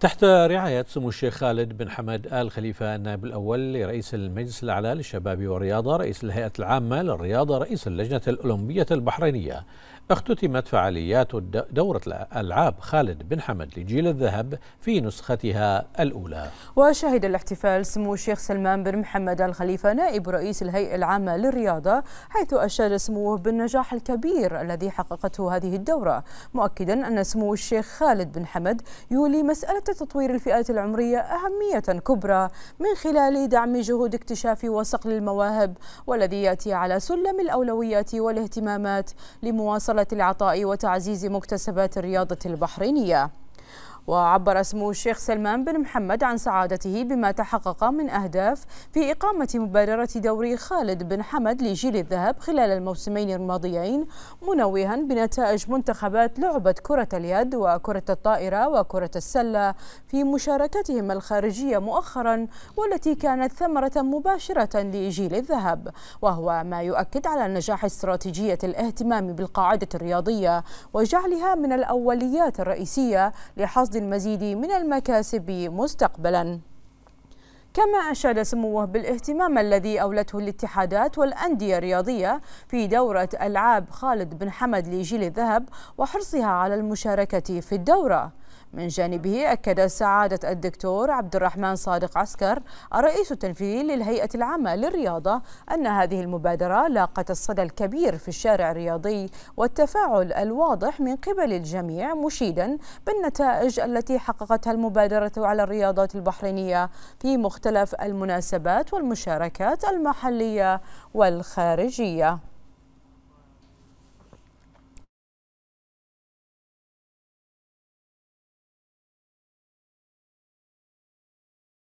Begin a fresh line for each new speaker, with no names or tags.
تحت رعاية سمو الشيخ خالد بن حمد آل خليفة النائب الأول لرئيس المجلس الأعلى للشباب والرياضة رئيس الهيئة العامة للرياضة رئيس اللجنة الأولمبية البحرينية اختتمت فعاليات دورة الألعاب خالد بن حمد لجيل الذهب في نسختها الأولى
وشهد الاحتفال سمو الشيخ سلمان بن محمد الخليفة نائب رئيس الهيئة العامة للرياضة حيث أشاد سموه بالنجاح الكبير الذي حققته هذه الدورة مؤكدا أن سمو الشيخ خالد بن حمد يولي مسألة تطوير الفئات العمرية أهمية كبرى من خلال دعم جهود اكتشاف وصقل المواهب والذي يأتي على سلم الأولويات والاهتمامات لمواصلة العطاء وتعزيز مكتسبات الرياضة البحرينية وعبر سمو الشيخ سلمان بن محمد عن سعادته بما تحقق من أهداف في إقامة مبادرة دوري خالد بن حمد لجيل الذهب خلال الموسمين الماضيين منوها بنتائج منتخبات لعبة كرة اليد وكرة الطائرة وكرة السلة في مشاركتهم الخارجية مؤخرا والتي كانت ثمرة مباشرة لجيل الذهب وهو ما يؤكد على نجاح استراتيجية الاهتمام بالقاعدة الرياضية وجعلها من الأوليات الرئيسية لحصد لرصد المزيد من المكاسب مستقبلاً كما أشاد سموه بالاهتمام الذي أولته الاتحادات والأندية الرياضية في دورة ألعاب خالد بن حمد لجيل الذهب وحرصها على المشاركة في الدورة من جانبه أكد سعادة الدكتور عبد الرحمن صادق عسكر الرئيس التنفيذي للهيئة العامة للرياضة أن هذه المبادرة لاقت الصدى الكبير في الشارع الرياضي والتفاعل الواضح من قبل الجميع مشيدا بالنتائج التي حققتها المبادرة على الرياضات البحرينية في مختلف المناسبات والمشاركات المحلية والخارجية